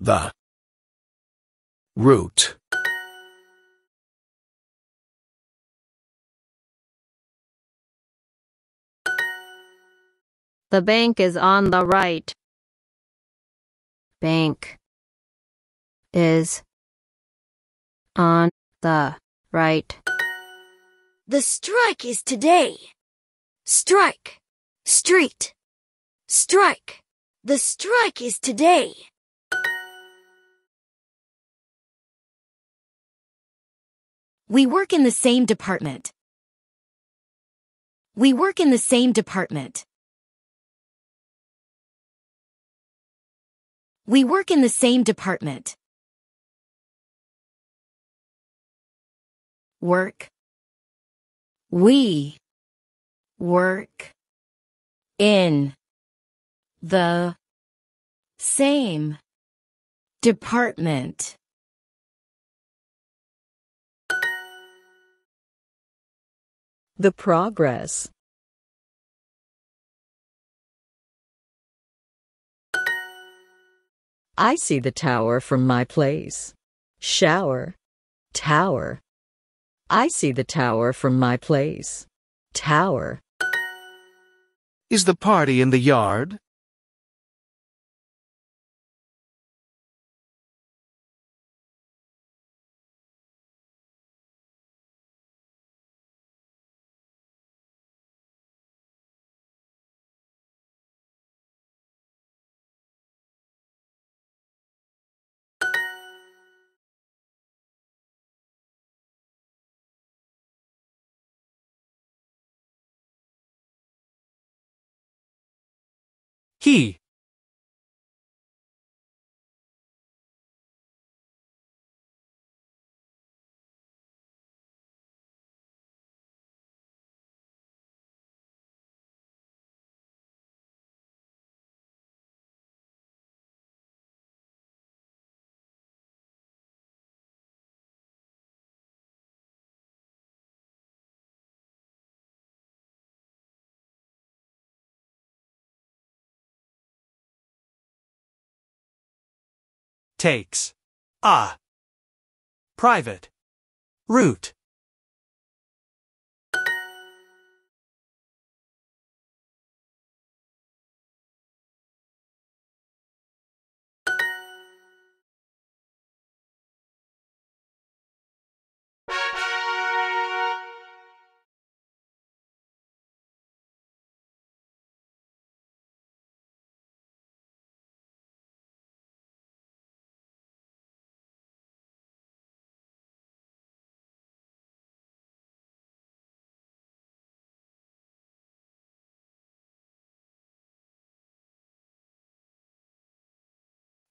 the root The bank is on the right. Bank is on the right. The strike is today. Strike. Street. Strike. The strike is today. We work in the same department. We work in the same department. We work in the same department. Work. We work in the same department. the progress. I see the tower from my place. Shower. Tower. I see the tower from my place. Tower. Is the party in the yard? He takes a private route.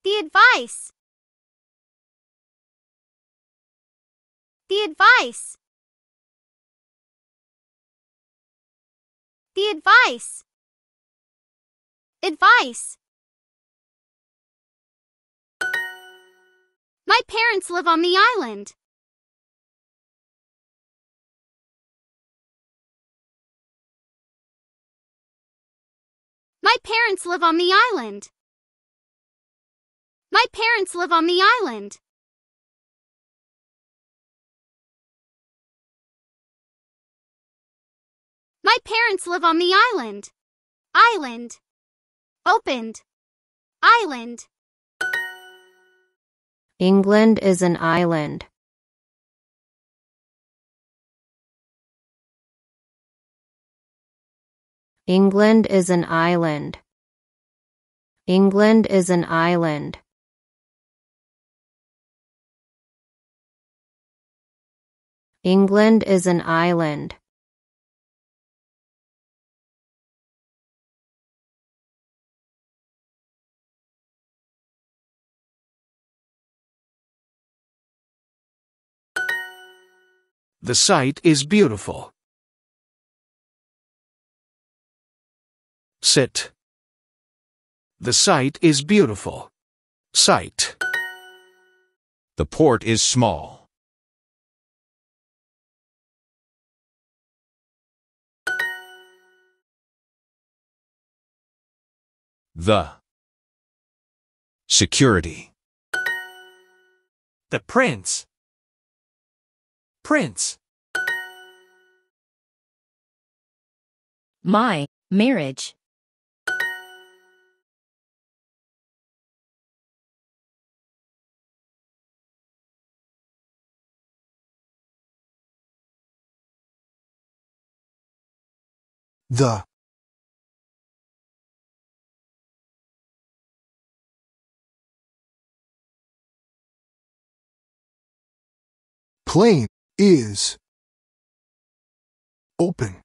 The advice. The advice. The advice. Advice. My parents live on the island. My parents live on the island. My parents live on the island. My parents live on the island. Island. Opened. Island. England is an island. England is an island. England is an island. England is an island. The site is beautiful. Sit. The site is beautiful. Sight. The port is small. the security. The prince. Prince. My marriage. The plane is open.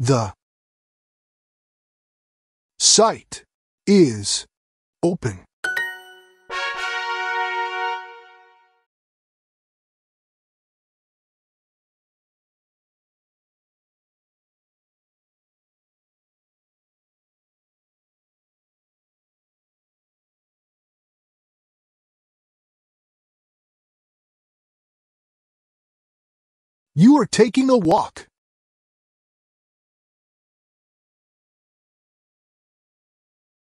The site is open You are taking a walk.